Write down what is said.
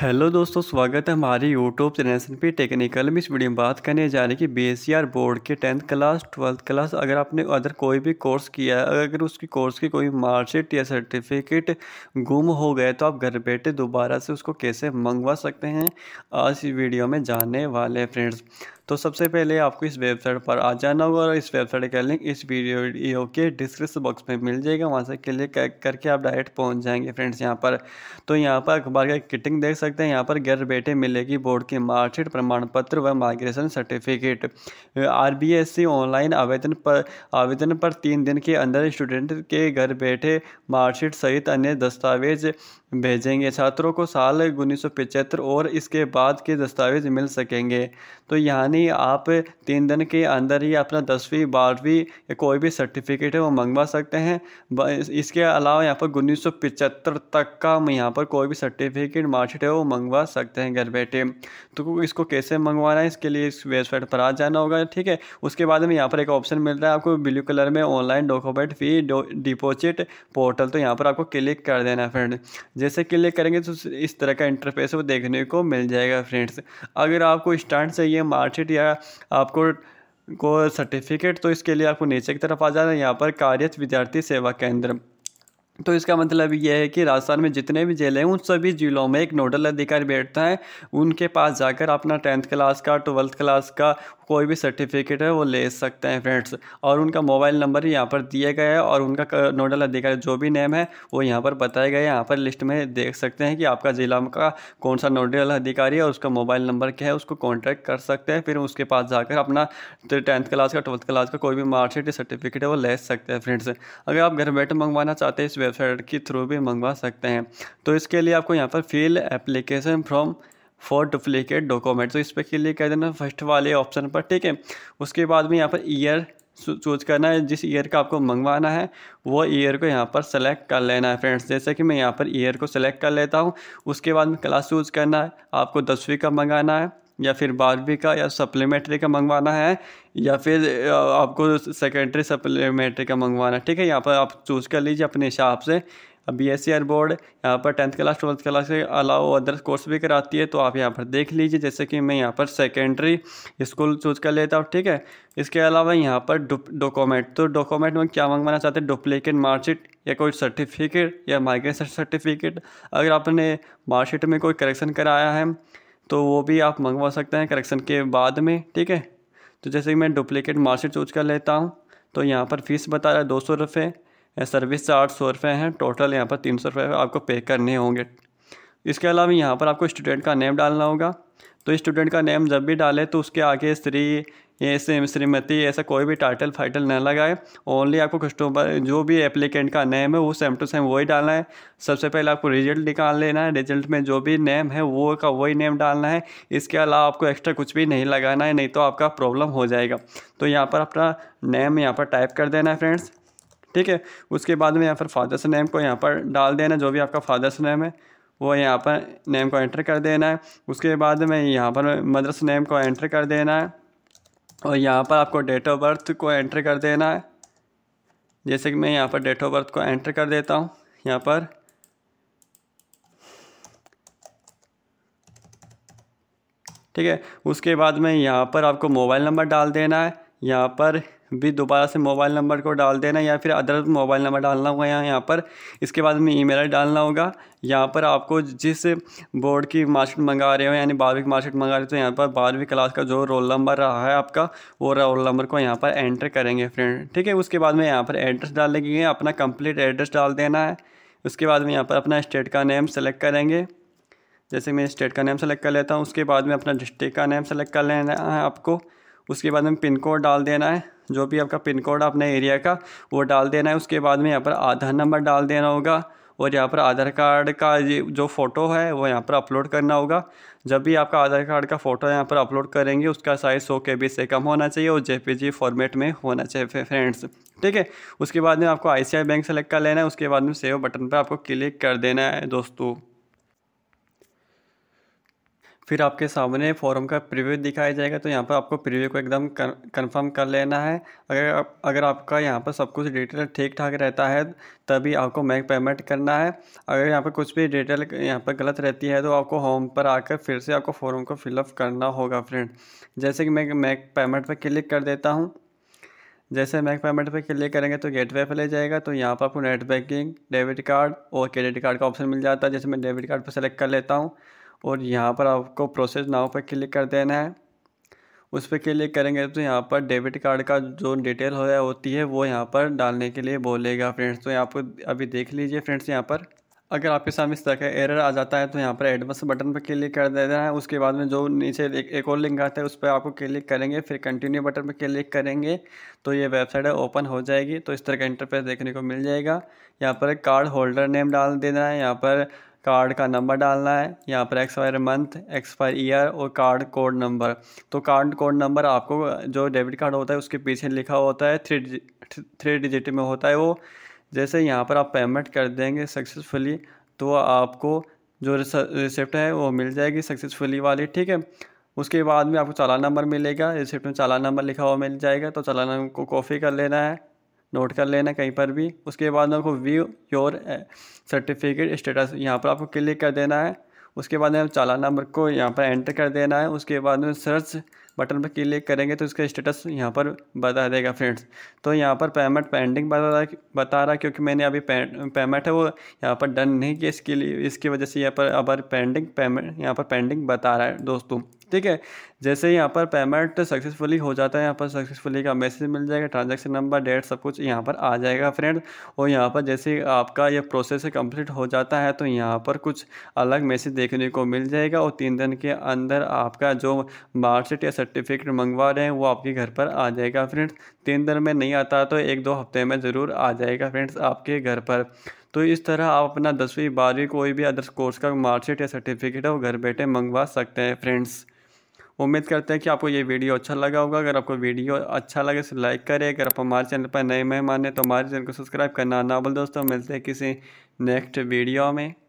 hello दोस्तों स्वागत है हमारे यूट्यूब चैनल पी टेक्निकल में इस वीडियो में बात करने जा रही है कि बी बोर्ड के टेंथ क्लास ट्वेल्थ क्लास अगर आपने अदर कोई भी कोर्स किया है अगर उसकी कोर्स की कोई मार्कशीट या सर्टिफिकेट गुम हो गए तो आप घर बैठे दोबारा से उसको कैसे मंगवा सकते हैं आज इस वीडियो में जानने वाले फ्रेंड्स तो सबसे पहले आपको इस वेबसाइट पर आ जाना होगा और इस वेबसाइट का लिंक इस वीडियो के डिस्क्रिप्शन बॉक्स में मिल जाएगा वहाँ से क्लिक करके आप डायरेक्ट पहुँच जाएंगे फ्रेंड्स यहाँ पर तो यहाँ पर अखबार का किटिंग देख सकते हैं यहाँ पर घर बैठे मिलेगी बोर्ड की मार्कशीट प्रमाण पत्र व माइग्रेशन सर्टिफिकेट आर ऑनलाइन आवेदन पर आवेदन पर तीन दिन के अंदर स्टूडेंट के घर बैठे मार्कशीट सहित अन्य दस्तावेज भेजेंगे छात्रों को साल उन्नीस और इसके बाद के दस्तावेज मिल सकेंगे तो यहाँ यानी आप तीन दिन के अंदर ही अपना दसवीं बारहवीं कोई भी सर्टिफिकेट है वो मंगवा सकते हैं इसके अलावा यहाँ पर उन्नीस सौ पिचहत्तर तक का यहाँ पर कोई भी सर्टिफिकेट मार्कशीट है वो मंगवा सकते हैं घर बैठे तो इसको कैसे मंगवाना है इसके लिए इस वेबसाइट पर आ जाना होगा ठीक है उसके बाद में यहाँ पर एक ऑप्शन मिल रहा है आपको ब्लू कलर में online document fee deposit portal तो यहाँ पर आपको क्लिक कर देना है फ्रेंड जैसे क्लिक करेंगे तो इस तरह का इंटरफेस वो देखने को मिल जाएगा फ्रेंड्स अगर आपको स्टार्ट चाहिए मार्कशीट सर्टिफिकेट या आपको को सर्टिफिकेट तो इसके लिए आपको नीचे की तरफ आ जाना है यहाँ पर कार्यरत विद्यार्थी सेवा केंद्र तो इसका मतलब यह है कि राजस्थान में जितने भी जिले हैं उन सभी जिलों में एक नोडल अधिकारी बैठता है उनके पास जाकर अपना टेंथ क्लास का ट्वेल्थ क्लास का कोई भी सर्टिफिकेट है वो ले सकते हैं फ्रेंड्स और उनका मोबाइल नंबर यहाँ पर दिया गया है और उनका नोडल अधिकारी जो भी नेम है वो यहाँ पर बताया गया है यहाँ पर लिस्ट में देख सकते हैं कि आपका ज़िला का कौन सा नोडल अधिकारी है और उसका मोबाइल नंबर क्या है उसको कॉन्टैक्ट कर सकते हैं फिर उसके पास जाकर अपना टेंथ क्लास का ट्वेल्थ क्लास का कोई भी मार्कशीट या सर्टिफिकेट है वो ले सकते हैं फ्रेंड्स अगर आप घर बैठे मंगवाना चाहते हैं इस वेबसाइट के थ्रू भी मंगवा सकते हैं तो इसके लिए आपको यहाँ पर fill application form for duplicate document तो इस पर क्लिक कर देना फर्स्ट वाले ऑप्शन पर ठीक है उसके बाद में यहाँ पर ईयर चूज करना है जिस ईयर का आपको मंगवाना है वो ईयर को यहाँ पर सेलेक्ट कर लेना है फ्रेंड्स जैसे कि मैं यहाँ पर ईयर को सेलेक्ट कर लेता हूँ उसके बाद में क्लास चूज करना है आपको दसवीं का मंगाना है या फिर बारहवीं का या सप्लीमेंट्री का मंगवाना है या फिर आपको सेकेंडरी सप्लीमेंट्री का मंगवाना है ठीक है यहाँ पर आप चूज़ कर लीजिए अपने हिसाब से बी एस सी बोर्ड यहाँ पर टेंथ क्लास ट्वेल्थ क्लास के अलावा अदर कोर्स भी कराती है तो आप यहाँ पर देख लीजिए जैसे कि मैं यहाँ पर सेकेंडरी स्कूल चूज कर लेता हूँ ठीक है इसके अलावा यहाँ पर डॉक्यूमेंट तो डॉक्यूमेंट में क्या मंगवाना चाहते हैं डुप्लीकेट मार्कशीट या कोई सर्टिफिकेट या माइग्रेशन सर्टिफिकेट अगर आपने मार्कशीट में कोई करेक्शन कराया है तो वो भी आप मंगवा सकते हैं करेक्शन के बाद में ठीक है तो जैसे कि मैं डुप्लीकेट मार्कशीट चूज कर लेता हूँ तो यहाँ पर फ़ीस बता रहा है दो सौ रुपये सर्विस चार्ज सौ रुपये हैं टोटल यहाँ पर तीन सौ रुपये आपको पे करने होंगे इसके अलावा यहाँ पर आपको स्टूडेंट का नेम डालना होगा तो स्टूडेंट का नेम जब भी डाले तो उसके आगे स्त्री ऐसे श्रीमती ऐसा कोई भी टाइटल फाइटल ना लगाए ओनली आपको कस्टमर जो भी एप्लीकेंट का नेम है वो सेम टू सेम वही डालना है सबसे पहले आपको रिजल्ट निकाल लेना है रिजल्ट में जो भी नेम है वो का वही नेम डालना है इसके अलावा आपको एक्स्ट्रा कुछ भी नहीं लगाना है नहीं तो आपका प्रॉब्लम हो जाएगा तो यहाँ पर अपना नेम यहाँ पर टाइप कर देना है फ्रेंड्स ठीक है उसके बाद में यहाँ पर फादर्स नेम को यहाँ पर डाल देना जो भी आपका फादर्स नेम है वो यहाँ पर नेम को एंटर कर देना है उसके बाद में यहाँ पर मदर्स नेम को एंटर कर देना है और यहाँ पर आपको डेट ऑफ बर्थ को एंटर कर देना है जैसे कि मैं यहाँ पर डेट ऑफ बर्थ को एंटर कर देता हूँ यहाँ पर ठीक है उसके बाद में यहाँ पर आपको मोबाइल नंबर डाल देना है यहाँ पर भी दोबारा से मोबाइल नंबर को डाल देना या फिर अदर मोबाइल नंबर डालना होगा यहाँ यहाँ पर इसके बाद में ईमेल डालना होगा यहाँ पर आपको जिस बोर्ड की मार्कशीट मंगा रहे हो यानी बारहवीं की मार्कशीट मंगा रहे हो तो यहाँ पर बारहवीं क्लास का जो रोल नंबर रहा है आपका वो रोल नंबर को यहाँ पर एंटर करेंगे फ्रेंड ठीक है उसके बाद में यहाँ पर एड्रेस डाल देंगे अपना कंप्लीट एड्रेस डाल देना है उसके बाद में यहाँ पर अपना स्टेट का नेम सेलेक्ट करेंगे जैसे मैं स्टेट का नेम सेलेक्ट कर लेता हूँ उसके बाद में अपना डिस्ट्रिक्ट का नेम सेलेक्ट कर लेना है आपको उसके बाद में पिन कोड डाल देना है जो भी आपका पिन कोड अपने एरिया का वो डाल देना है उसके बाद में यहाँ पर आधार नंबर डाल देना होगा और यहाँ पर आधार कार्ड का ये जो फ़ोटो है वो यहाँ पर अपलोड करना होगा जब भी आपका आधार कार्ड का फ़ोटो यहाँ पर अपलोड करेंगे उसका साइज़ सौ के बी से कम होना चाहिए और जेपीजी फॉर्मेट में होना चाहिए फ्रेंड्स ठीक है उसके बाद में आपको आईसीआई बैंक सेलेक्ट कर लेना है उसके बाद में सेव बटन पर आपको क्लिक कर देना है दोस्तों फिर आपके सामने फॉर्म का प्रीव्यू दिखाया जाएगा तो यहाँ पर आपको प्रीव्यू को एकदम कंफर्म कर लेना है अगर आप अगर आपका यहाँ पर सब कुछ डिटेल ठीक ठाक रहता है तभी आपको मैक पेमेंट करना है अगर यहाँ पर कुछ भी डिटेल यहाँ पर गलत रहती है तो आपको होम पर आकर फिर से आपको फॉर्म को फिलअप करना होगा फ्रेंड जैसे कि मैं मैक पेमेंट पर क्लिक कर देता हूँ जैसे मैक पेमेंट पर क्लिक करेंगे तो गेटवे पर ले जाएगा तो यहाँ पर आपको नेट बैंकिंग डेबिट कार्ड और क्रेडिट कार्ड का ऑप्शन मिल जाता है जैसे मैं डेबिट कार्ड पर सेलेक्ट कर लेता हूँ और यहाँ पर आपको प्रोसेस नाव पर क्लिक कर देना है उस पर क्लिक करेंगे तो यहाँ पर डेबिट कार्ड का जो डिटेल हो होती है वो यहाँ पर डालने के लिए बोलेगा फ्रेंड्स तो यहाँ पर अभी देख लीजिए फ्रेंड्स यहाँ पर अगर आपके सामने इस तरह का एरर आ जाता है तो यहाँ पर एडवांस बटन पर क्लिक कर देना है उसके बाद में जो नीचे एक एक और लिंक आता है उस पर आपको क्लिक करेंगे फिर कंटिन्यू बटन पर क्लिक करेंगे तो ये वेबसाइट है ओपन हो जाएगी तो इस तरह का इंटरफेस देखने को मिल जाएगा यहाँ पर कार्ड होल्डर नेम डाल देना है यहाँ पर कार्ड का नंबर डालना है यहाँ पर एक्सपायर मंथ एक्सपायर ईयर और कार्ड कोड नंबर तो कार्ड कोड नंबर आपको जो डेबिट कार्ड होता है उसके पीछे लिखा होता है थ्री थ्री डिजिट में होता है वो जैसे यहाँ पर आप पेमेंट कर देंगे सक्सेसफुली तो आपको जो रिसिप्ट है वो मिल जाएगी सक्सेसफुली वाली ठीक है उसके बाद में आपको चालान नंबर मिलेगा रिसिप्ट में चालान नंबर लिखा हुआ मिल जाएगा तो चालान को कॉपी कर लेना है नोट कर लेना कहीं पर भी उसके बाद में आपको व्यू योर सर्टिफिकेट स्टेटस यहाँ पर आपको क्लिक कर देना है उसके बाद में चालान नंबर को यहाँ पर एंटर कर देना है उसके बाद में सर्च बटन पर क्लिक करेंगे तो इसका स्टेटस यहाँ पर बता देगा फ्रेंड्स तो यहाँ पर पेमेंट पेंडिंग बता रहा बता रहा क्योंकि मैंने अभी पेमेंट है वो यहाँ पर डन नहीं किया इसके लिए इसकी वजह से यहाँ पर अब पेंडिंग पेमेंट यहाँ पर पेंडिंग बता रहा है दोस्तों ठीक है जैसे ही यहाँ पर पेमेंट सक्सेसफुली हो जाता है यहाँ पर सक्सेसफुली का मैसेज मिल जाएगा ट्रांजैक्शन नंबर डेट सब कुछ यहाँ पर आ जाएगा फ्रेंड और यहाँ पर जैसे आपका ये प्रोसेस कंप्लीट हो जाता है तो यहाँ पर कुछ अलग मैसेज देखने को मिल जाएगा और तीन दिन के अंदर आपका जो मार्कशीट या सर्टिफिकेट मंगवा रहे हैं वो आपके घर पर आ जाएगा फ्रेंड्स तीन दिन में नहीं आता तो एक दो हफ्ते में ज़रूर आ जाएगा फ्रेंड्स आपके घर पर तो इस तरह आप अपना दसवीं बारहवीं कोई भी अदर कोर्स का मार्कशीट या सर्टिफिकेट है वो घर बैठे मंगवा सकते हैं फ्रेंड्स उम्मीद करते हैं कि आपको ये वीडियो अच्छा लगा होगा अगर आपको वीडियो अच्छा लगे तो लाइक करें अगर आप हमारे चैनल पर नए मेहमान हैं तो हमारे चैनल को सब्सक्राइब करना ना भूल दोस्तों मिलते हैं किसी नेक्स्ट वीडियो में